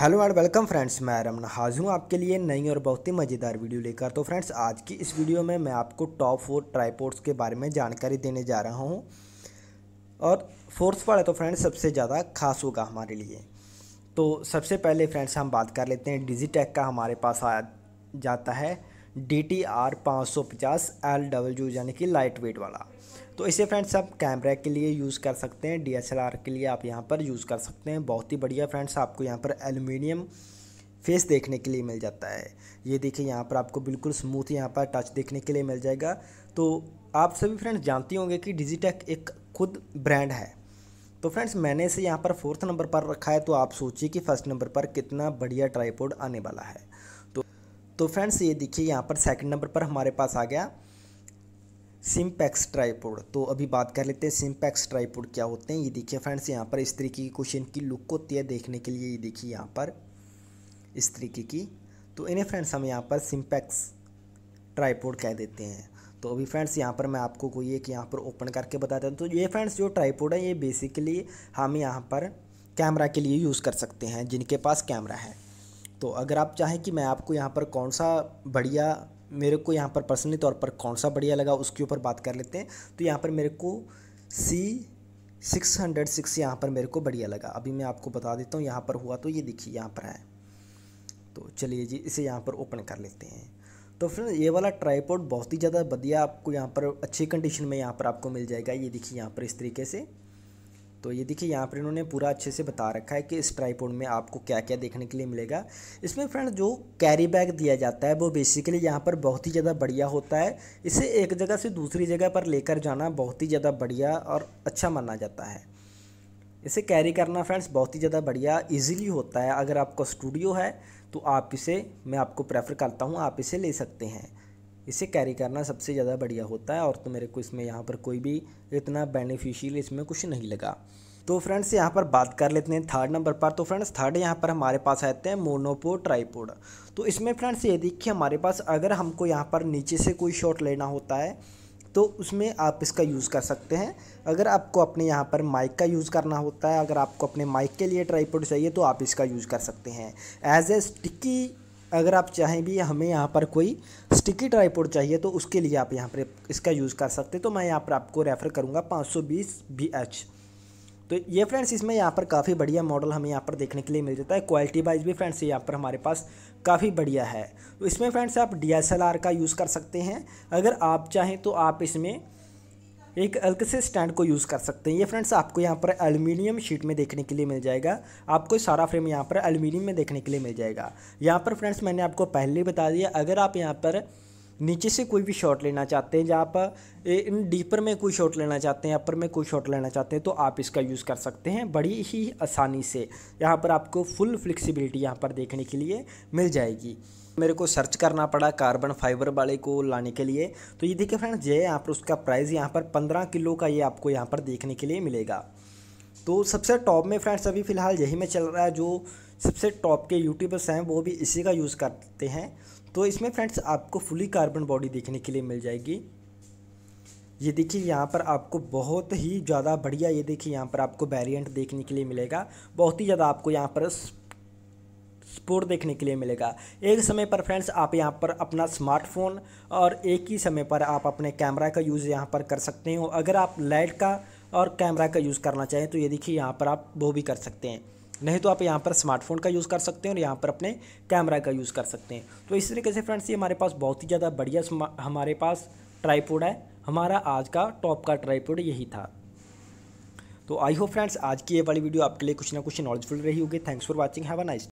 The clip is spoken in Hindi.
हेलो एंड वेलकम फ्रेंड्स मैं रमन हाजू हूँ आपके लिए नई और बहुत ही मज़ेदार वीडियो लेकर तो फ्रेंड्स आज की इस वीडियो में मैं आपको टॉप फोर ट्राईपोर्ट्स के बारे में जानकारी देने जा रहा हूँ और फोर्थ पर तो फ्रेंड्स सबसे ज़्यादा खास होगा हमारे लिए तो सबसे पहले फ्रेंड्स हम बात कर लेते हैं डिजीटेक का हमारे पास आ जाता है डी टी आर पाँच सौ पचास एल डब्ल्यू यानी कि लाइट वेट वाला तो इसे फ्रेंड्स आप कैमरे के लिए यूज़ कर सकते हैं डी एस एल आर के लिए आप यहाँ पर यूज़ कर सकते हैं बहुत ही बढ़िया फ्रेंड्स आपको यहाँ पर एलुमिनियम फेस देखने के लिए मिल जाता है ये देखिए यहाँ पर आपको बिल्कुल स्मूथ यहाँ पर टच देखने के लिए मिल जाएगा तो आप सभी फ्रेंड्स जानती होंगे कि डिजिटेक एक खुद ब्रांड है तो फ्रेंड्स मैंने इसे यहाँ पर फोर्थ नंबर पर रखा है तो आप सोचिए कि फर्स्ट नंबर पर कितना बढ़िया ट्राईपोर्ड आने वाला है तो फ्रेंड्स ये देखिए यहाँ पर सेकंड नंबर पर हमारे पास आ गया सिम्पैक्स ट्राईपोड तो अभी बात कर लेते हैं सिम्पैक्स ट्राईपोड क्या होते हैं ये देखिए फ्रेंड्स यहाँ पर इस तरीके की क्वेश्चन की लुक होती है देखने के लिए ये देखिए यहाँ पर इस तरीके की तो इन्हें फ्रेंड्स हम यहाँ पर सिम्पैक्स ट्राईपोड कह देते हैं तो अभी फ्रेंड्स यहाँ पर मैं आपको कोई एक यहाँ पर ओपन करके बता हूँ तो ये फ्रेंड्स जो ट्राईपोड है ये बेसिकली हम यहाँ पर कैमरा के लिए यूज़ कर सकते हैं जिनके पास कैमरा है तो अगर आप चाहें कि मैं आपको यहाँ पर कौन सा बढ़िया मेरे को यहाँ पर पर्सनली तौर पर कौन सा बढ़िया लगा उसके ऊपर बात कर लेते हैं तो यहाँ पर मेरे को सी सिक्स हंड्रेड सिक्स यहाँ पर मेरे को बढ़िया लगा अभी मैं आपको बता देता हूँ यहाँ पर हुआ तो ये देखिए यहाँ पर है तो चलिए जी इसे यहाँ पर ओपन कर लेते हैं तो फ्रेंड ये वाला ट्राईपोर्ड बहुत ही ज़्यादा बढ़िया आपको यहाँ पर अच्छी कंडीशन में यहाँ पर आपको मिल जाएगा ये देखिए यहाँ पर इस तरीके से तो ये देखिए यहाँ पर इन्होंने पूरा अच्छे से बता रखा है कि इस ट्राईपोड में आपको क्या क्या देखने के लिए मिलेगा इसमें फ्रेंड जो कैरी बैग दिया जाता है वो बेसिकली यहाँ पर बहुत ही ज़्यादा बढ़िया होता है इसे एक जगह से दूसरी जगह पर लेकर जाना बहुत ही ज़्यादा बढ़िया और अच्छा माना जाता है इसे कैरी करना फ्रेंड्स बहुत ही ज़्यादा बढ़िया ईजिली होता है अगर आपका स्टूडियो है तो आप इसे मैं आपको प्रेफर करता हूँ आप इसे ले सकते हैं इसे कैरी करना सबसे ज़्यादा बढ़िया होता है और तो मेरे को इसमें यहाँ पर कोई भी इतना बेनिफिशियल इसमें कुछ नहीं लगा तो फ्रेंड्स यहाँ पर बात कर लेते हैं थर्ड नंबर पर तो फ्रेंड्स थर्ड यहाँ पर हमारे पास आते हैं मोनोपो ट्राईपोड तो इसमें फ्रेंड्स ये देखिए हमारे पास अगर हमको यहाँ पर नीचे से कोई शॉट लेना होता है तो उसमें आप इसका यूज़ कर सकते हैं अगर आपको अपने यहाँ पर माइक का यूज़ करना होता है अगर आपको अपने माइक के लिए ट्राईपोड चाहिए तो आप इसका यूज़ कर सकते हैं एज ए स्टिकी अगर आप चाहें भी हमें यहाँ पर कोई स्टिकी ट्राईपोर्ट चाहिए तो उसके लिए आप यहाँ पर इसका यूज़ कर सकते तो मैं यहाँ पर आपको रेफ़र करूँगा बी एच तो ये फ्रेंड्स इसमें यहाँ पर काफ़ी बढ़िया मॉडल हमें यहाँ पर देखने के लिए मिल जाता है क्वालिटी वाइज भी फ्रेंड्स यहाँ पर हमारे पास काफ़ी बढ़िया है तो इसमें फ्रेंड्स आप डी का यूज़ कर सकते हैं अगर आप चाहें तो आप इसमें एक अलग से स्टैंड को यूज़ कर सकते हैं ये फ्रेंड्स आपको यहाँ पर एलुमिनियम शीट में देखने के लिए मिल जाएगा आपको सारा फ्रेम यहाँ पर एलुमिनियम में देखने के लिए मिल जाएगा यहाँ पर फ्रेंड्स मैंने आपको पहले ही बता दिया अगर आप यहाँ पर नीचे से कोई भी शॉट लेना चाहते हैं जहाँ पर इन डीपर में कोई शॉट लेना चाहते हैं अपर में कोई शॉट लेना चाहते हैं तो आप इसका यूज़ कर सकते हैं बड़ी ही आसानी से यहाँ पर आपको फुल फ्लेक्सिबिलिटी यहाँ पर देखने के लिए मिल जाएगी मेरे को सर्च करना पड़ा कार्बन फाइबर वाले को लाने के लिए तो ये देखिए फ्रेंड्स ये यहाँ पर उसका प्राइस यहाँ पर पंद्रह किलो का ये आपको यहाँ पर देखने के लिए मिलेगा तो सबसे टॉप में फ्रेंड्स अभी फ़िलहाल यही में चल रहा है जो सबसे टॉप के यूट्यूबर्स हैं वो भी इसी का यूज़ करते हैं तो इसमें फ्रेंड्स आपको फुली कार्बन बॉडी देखने के लिए मिल जाएगी ये देखिए यहाँ पर आपको बहुत ही ज़्यादा बढ़िया ये देखिए यहाँ पर आपको वेरिएंट देखने के लिए मिलेगा बहुत ही ज़्यादा आपको यहाँ पर स्कोर देखने के लिए मिलेगा एक समय पर फ्रेंड्स आप यहाँ पर अपना स्मार्टफोन और एक ही समय पर आप अपने कैमरा का यूज़ यहाँ पर कर सकते हो अगर आप लाइट का और कैमरा का यूज़ करना चाहें तो ये देखिए यहाँ पर आप वो भी कर सकते हैं नहीं तो आप यहाँ पर स्मार्टफोन का यूज़ कर सकते हैं और यहाँ पर अपने कैमरा का यूज़ कर सकते हैं तो इस तरीके से फ्रेंड्स ये हमारे पास बहुत ही ज़्यादा बढ़िया हमारे पास ट्राईपोड है हमारा आज का टॉप का ट्राईपोड यही था तो आई होप फ्रेंड्स आज की ये वाली वीडियो आपके लिए कुछ ना कुछ नॉलेजफुल रही होगी thanks for watching have a nice